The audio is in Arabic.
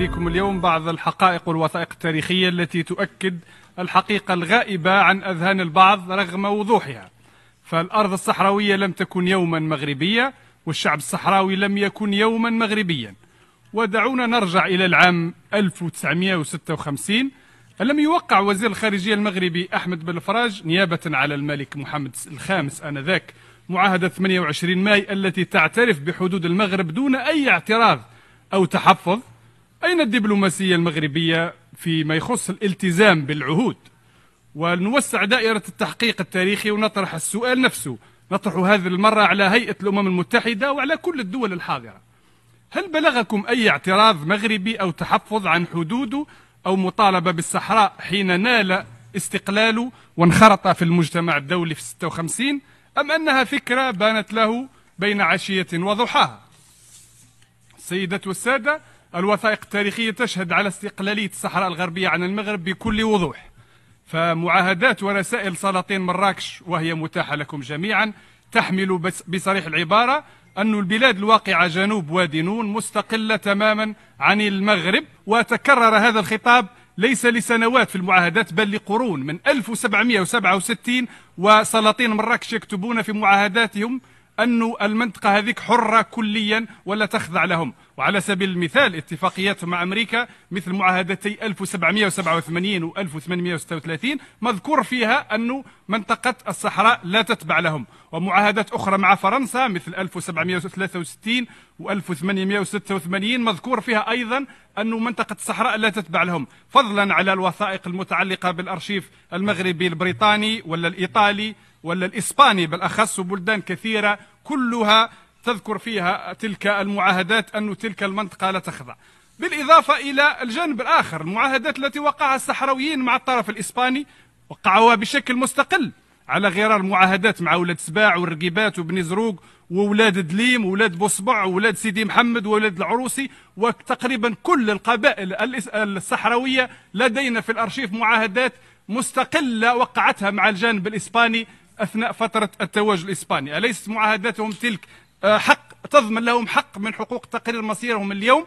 أيديكم اليوم بعض الحقائق والوثائق التاريخية التي تؤكد الحقيقة الغائبة عن أذهان البعض رغم وضوحها فالأرض الصحراوية لم تكن يوما مغربية والشعب الصحراوي لم يكن يوما مغربيا ودعونا نرجع إلى العام 1956 لم يوقع وزير الخارجية المغربي أحمد بالفراج نيابة على الملك محمد الخامس آنذاك معاهدة 28 ماي التي تعترف بحدود المغرب دون أي اعتراض أو تحفظ أين الدبلوماسية المغربية فيما يخص الالتزام بالعهود ونوسع دائرة التحقيق التاريخي ونطرح السؤال نفسه نطرح هذه المرة على هيئة الأمم المتحدة وعلى كل الدول الحاضرة هل بلغكم أي اعتراض مغربي أو تحفظ عن حدوده أو مطالبة بالصحراء حين نال استقلاله وانخرط في المجتمع الدولي في 56 أم أنها فكرة بانت له بين عشية وضحاها السيدات والسادة الوثائق التاريخية تشهد على استقلالية الصحراء الغربية عن المغرب بكل وضوح فمعاهدات ورسائل سلاطين مراكش وهي متاحة لكم جميعا تحمل بصريح العبارة أن البلاد الواقعة جنوب وادي نون مستقلة تماما عن المغرب وتكرر هذا الخطاب ليس لسنوات في المعاهدات بل لقرون من 1767 وسلاطين مراكش يكتبون في معاهداتهم أن المنطقة هذيك حرة كليا ولا تخضع لهم وعلى سبيل المثال اتفاقيات مع أمريكا مثل معاهدتي 1787 و 1836 مذكور فيها أن منطقة الصحراء لا تتبع لهم ومعاهدات أخرى مع فرنسا مثل 1763 و 1886 مذكور فيها أيضا أن منطقة الصحراء لا تتبع لهم فضلا على الوثائق المتعلقة بالأرشيف المغربي البريطاني ولا الإيطالي ولا الإسباني بالأخص وبلدان كثيرة كلها تذكر فيها تلك المعاهدات أن تلك المنطقة لا تخضع بالإضافة إلى الجانب الآخر المعاهدات التي وقعها الصحراويين مع الطرف الإسباني وقعوها بشكل مستقل على غرار المعاهدات مع أولاد سباع والرقيبات وبني زروق وولاد دليم وولاد بوصبع وولاد سيدي محمد وولاد العروسي وتقريبا كل القبائل الصحراوية لدينا في الأرشيف معاهدات مستقلة وقعتها مع الجانب الإسباني أثناء فترة التواجد الإسباني أليست معاهداتهم تلك آه، حق تضمن لهم حق من حقوق تقرير مصيرهم اليوم